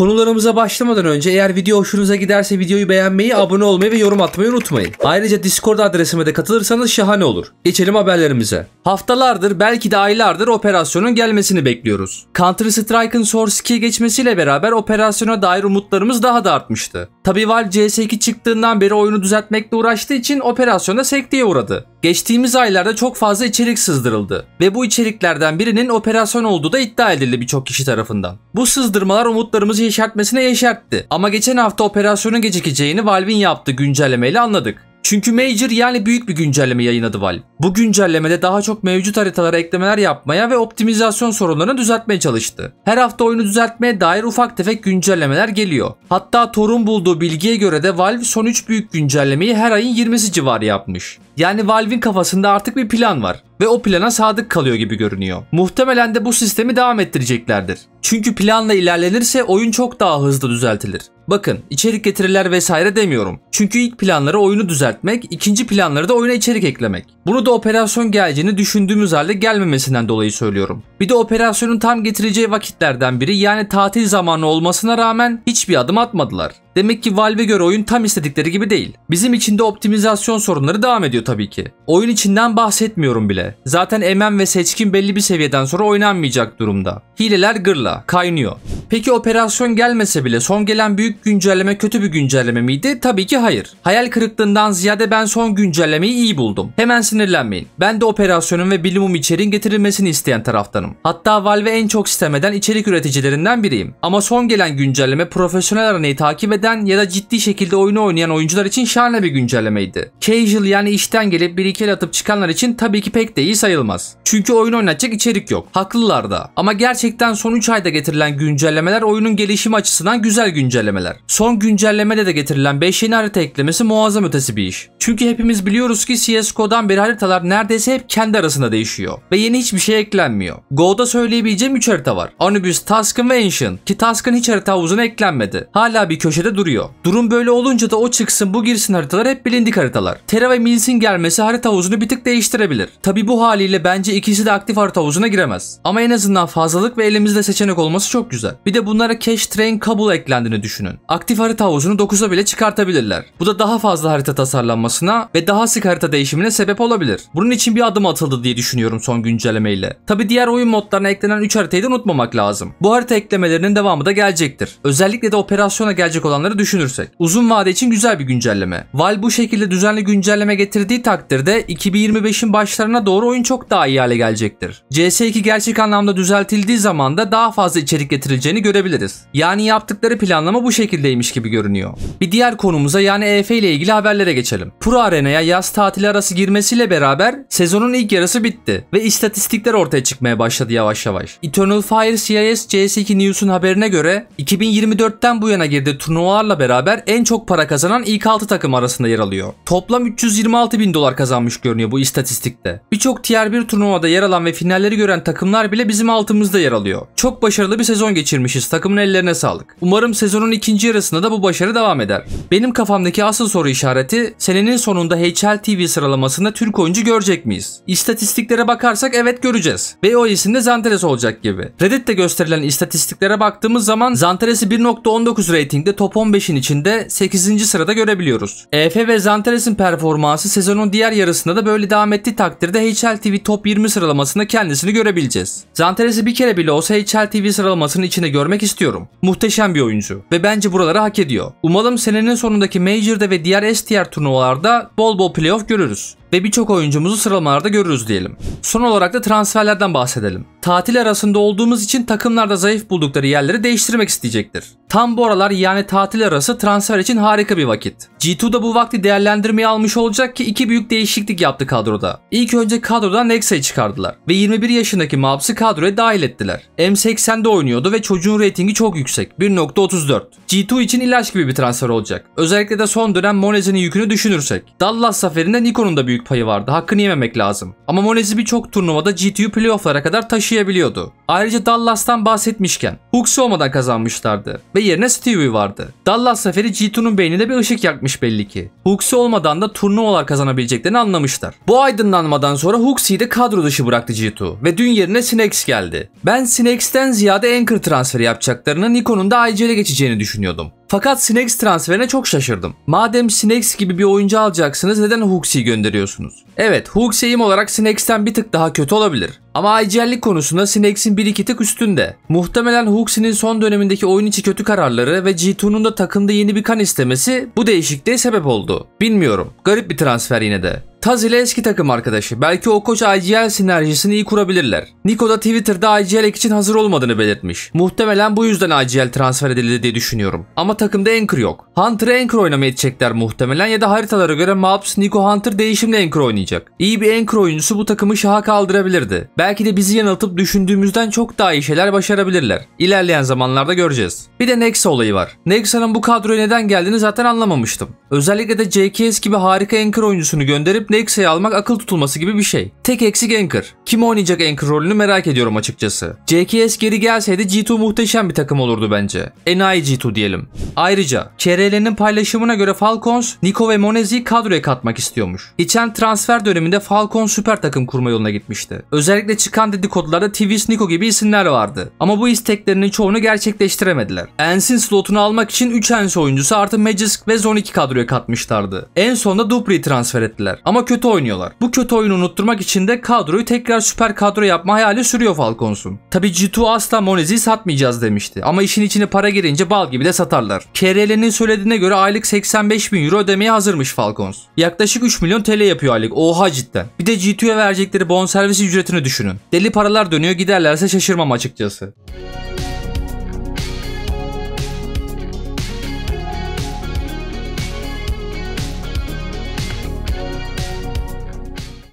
Konularımıza başlamadan önce eğer video hoşunuza giderse videoyu beğenmeyi, abone olmayı ve yorum atmayı unutmayın. Ayrıca Discord adresime de katılırsanız şahane olur. Geçelim haberlerimize. Haftalardır belki de aylardır operasyonun gelmesini bekliyoruz. Counter Strike'ın Source 2'ye geçmesiyle beraber operasyona dair umutlarımız daha da artmıştı. Tabi Valve CS2 çıktığından beri oyunu düzeltmekle uğraştığı için operasyonda sekteye uğradı. Geçtiğimiz aylarda çok fazla içerik sızdırıldı ve bu içeriklerden birinin operasyon olduğu da iddia edildi birçok kişi tarafından. Bu sızdırmalar umutlarımızı yeşertmesine yeşertti ama geçen hafta operasyonun gecikeceğini Valve'in yaptığı güncellemeyle anladık. Çünkü Major yani büyük bir güncelleme yayınladı Valve. Bu güncellemede daha çok mevcut haritalara eklemeler yapmaya ve optimizasyon sorunlarını düzeltmeye çalıştı. Her hafta oyunu düzeltmeye dair ufak tefek güncellemeler geliyor. Hatta Tor'un bulduğu bilgiye göre de Valve son 3 büyük güncellemeyi her ayın 20'si civarı yapmış. Yani Valve'in kafasında artık bir plan var ve o plana sadık kalıyor gibi görünüyor. Muhtemelen de bu sistemi devam ettireceklerdir. Çünkü planla ilerlenirse oyun çok daha hızlı düzeltilir. Bakın içerik getiriler vesaire demiyorum. Çünkü ilk planları oyunu düzeltmek, ikinci planları da oyuna içerik eklemek. Bunu da operasyon geleceğini düşündüğümüz halde gelmemesinden dolayı söylüyorum. Bir de operasyonun tam getireceği vakitlerden biri yani tatil zamanı olmasına rağmen hiçbir adım atmadılar. Demek ki Valve göre oyun tam istedikleri gibi değil. Bizim için de optimizasyon sorunları devam ediyor tabii ki. Oyun içinden bahsetmiyorum bile. Zaten MM ve Seçkin belli bir seviyeden sonra oynanmayacak durumda. Hileler gırla, kaynıyor. Peki operasyon gelmese bile son gelen büyük büyük güncelleme kötü bir güncelleme miydi? Tabii ki hayır. Hayal kırıklığından ziyade ben son güncellemeyi iyi buldum. Hemen sinirlenmeyin. Ben de operasyonun ve bilimum içeriğin getirilmesini isteyen taraftanım. Hatta Valve en çok istemeden içerik üreticilerinden biriyim. Ama son gelen güncelleme profesyonel aranayı takip eden ya da ciddi şekilde oyunu oynayan oyuncular için şahane bir güncellemeydi. Casual yani işten gelip bir iki el atıp çıkanlar için tabii ki pek de iyi sayılmaz. Çünkü oyun oynatacak içerik yok. Haklılar da. Ama gerçekten son 3 ayda getirilen güncellemeler oyunun gelişimi açısından güzel güncelleme güncellemeler. Son güncellemede de getirilen 5 yeni harita eklemesi muazzam ötesi bir iş. Çünkü hepimiz biliyoruz ki CSGO'dan beri haritalar neredeyse hep kendi arasında değişiyor ve yeni hiçbir şey eklenmiyor. GO'da söyleyebileceğim 3 harita var. Anubis, Taskın ve Ancient ki Taskın hiç harita havuzuna eklenmedi. Hala bir köşede duruyor. Durum böyle olunca da o çıksın bu girsin haritalar hep bilindik haritalar. Terra ve Mils'in gelmesi harita havuzunu bir tık değiştirebilir. Tabi bu haliyle bence ikisi de aktif harita havuzuna giremez. Ama en azından fazlalık ve elimizde seçenek olması çok güzel. Bir de bunlara Cash Train Kabul eklendiğini düşünün düşünün. Aktif harita havuzunu 9'a bile çıkartabilirler. Bu da daha fazla harita tasarlanmasına ve daha sık harita değişimine sebep olabilir. Bunun için bir adım atıldı diye düşünüyorum son güncellemeyle. Tabi diğer oyun modlarına eklenen 3 haritayı da unutmamak lazım. Bu harita eklemelerinin devamı da gelecektir. Özellikle de operasyona gelecek olanları düşünürsek. Uzun vade için güzel bir güncelleme. Val bu şekilde düzenli güncelleme getirdiği takdirde 2025'in başlarına doğru oyun çok daha iyi hale gelecektir. CS2 gerçek anlamda düzeltildiği zaman da daha fazla içerik getirileceğini görebiliriz. Yani yaptıkları planlama bu şekilde şekildeymiş gibi görünüyor. Bir diğer konumuza yani EF ile ilgili haberlere geçelim. Pro Arena'ya yaz tatili arası girmesiyle beraber sezonun ilk yarısı bitti ve istatistikler ortaya çıkmaya başladı yavaş yavaş. Eternal Fire CIS CS2 News'un haberine göre 2024'ten bu yana girdiği turnuvalarla beraber en çok para kazanan ilk 6 takım arasında yer alıyor. Toplam 326 bin dolar kazanmış görünüyor bu istatistikte. Birçok Tier 1 turnuvada yer alan ve finalleri gören takımlar bile bizim altımızda yer alıyor. Çok başarılı bir sezon geçirmişiz. Takımın ellerine sağlık. Umarım sezonun ikinci ikinci yarısında da bu başarı devam eder. Benim kafamdaki asıl soru işareti senenin sonunda HL TV sıralamasında Türk oyuncu görecek miyiz? İstatistiklere bakarsak evet göreceğiz. Ve o isimde de Zanteres olacak gibi. Reddit'te gösterilen istatistiklere baktığımız zaman Zanteres'i 1.19 reytingde top 15'in içinde 8. sırada görebiliyoruz. EF ve Zanteres'in performansı sezonun diğer yarısında da böyle devam ettiği takdirde HL TV top 20 sıralamasında kendisini görebileceğiz. Zanteres'i bir kere bile olsa HL TV sıralamasının içine görmek istiyorum. Muhteşem bir oyuncu ve ben bence buraları hak ediyor. Umalım senenin sonundaki Major'da ve diğer S turnuvalarda bol bol playoff görürüz ve birçok oyuncumuzu sıralamalarda görürüz diyelim. Son olarak da transferlerden bahsedelim. Tatil arasında olduğumuz için takımlarda zayıf buldukları yerleri değiştirmek isteyecektir. Tam bu aralar yani tatil arası transfer için harika bir vakit. G2'da 2 bu vakti değerlendirmeye almış olacak ki iki büyük değişiklik yaptı kadroda. İlk önce kadrodan Nexa'yı çıkardılar ve 21 yaşındaki Mabs'ı kadroya dahil ettiler. M80'de oynuyordu ve çocuğun reytingi çok yüksek 1.34. G2 için ilaç gibi bir transfer olacak. Özellikle de son dönem Monez'in yükünü düşünürsek. Dallas zaferinde Nikon'un da büyük büyük payı vardı. Hakkını yememek lazım. Ama Monez'i birçok turnuvada GTU playofflara kadar taşıyabiliyordu. Ayrıca Dallas'tan bahsetmişken Hooks olmadan kazanmışlardı ve yerine Stewie vardı. Dallas seferi G2'nun beyninde bir ışık yakmış belli ki. Hooks olmadan da turnuvalar kazanabileceklerini anlamışlar. Bu aydınlanmadan sonra Hooks'i de kadro dışı bıraktı G2 ve dün yerine Snakes geldi. Ben Snakes'ten ziyade Anchor transferi yapacaklarını Nikon'un da IGL'e geçeceğini düşünüyordum. Fakat Snakes transferine çok şaşırdım. Madem Snakes gibi bir oyuncu alacaksınız neden Hooks'i gönderiyorsunuz? Evet Hulk seyim olarak Snacks'ten bir tık daha kötü olabilir. Ama IGL'lik konusunda Snacks'in bir iki tık üstünde. Muhtemelen Hooks'in son dönemindeki oyun içi kötü kararları ve G2'nun da takımda yeni bir kan istemesi bu değişikliğe sebep oldu. Bilmiyorum. Garip bir transfer yine de. Taz ile eski takım arkadaşı. Belki o koç IGL sinerjisini iyi kurabilirler. Nico da Twitter'da IGL ek için hazır olmadığını belirtmiş. Muhtemelen bu yüzden IGL transfer edildi diye düşünüyorum. Ama takımda Anchor yok. Hunter'ı Anchor oynamaya edecekler muhtemelen ya da haritalara göre Maps, Nico Hunter değişimle Anchor oynayacak olmayacak. İyi bir enkro oyuncusu bu takımı şaha kaldırabilirdi. Belki de bizi yanıltıp düşündüğümüzden çok daha iyi şeyler başarabilirler. İlerleyen zamanlarda göreceğiz. Bir de Nexa olayı var. Nexa'nın bu kadroya neden geldiğini zaten anlamamıştım. Özellikle de JKS gibi harika enkro oyuncusunu gönderip Nexa'yı almak akıl tutulması gibi bir şey. Tek eksik Anchor. Kim oynayacak Anchor rolünü merak ediyorum açıkçası. JKS geri gelseydi G2 muhteşem bir takım olurdu bence. Enayi G2 diyelim. Ayrıca CRL'nin paylaşımına göre Falcons, Nico ve Monezi'yi kadroya katmak istiyormuş. İçen transfer transfer döneminde Falcon süper takım kurma yoluna gitmişti. Özellikle çıkan dedikodularda Twist Nico gibi isimler vardı. Ama bu isteklerinin çoğunu gerçekleştiremediler. Ens'in slotunu almak için 3 Ens oyuncusu artı Magisk ve Zone 2 kadroya katmışlardı. En sonunda Dupree'yi transfer ettiler. Ama kötü oynuyorlar. Bu kötü oyunu unutturmak için de kadroyu tekrar süper kadro yapma hayali sürüyor Falcons'un. Tabi G2 asla Monez'i satmayacağız demişti. Ama işin içine para girince bal gibi de satarlar. KRL'nin söylediğine göre aylık 85 bin euro ödemeye hazırmış Falcons. Yaklaşık 3 milyon TL yapıyor aylık Oha cidden. Bir de G2'ye verecekleri bonservis ücretini düşünün. Deli paralar dönüyor giderlerse şaşırmam açıkçası.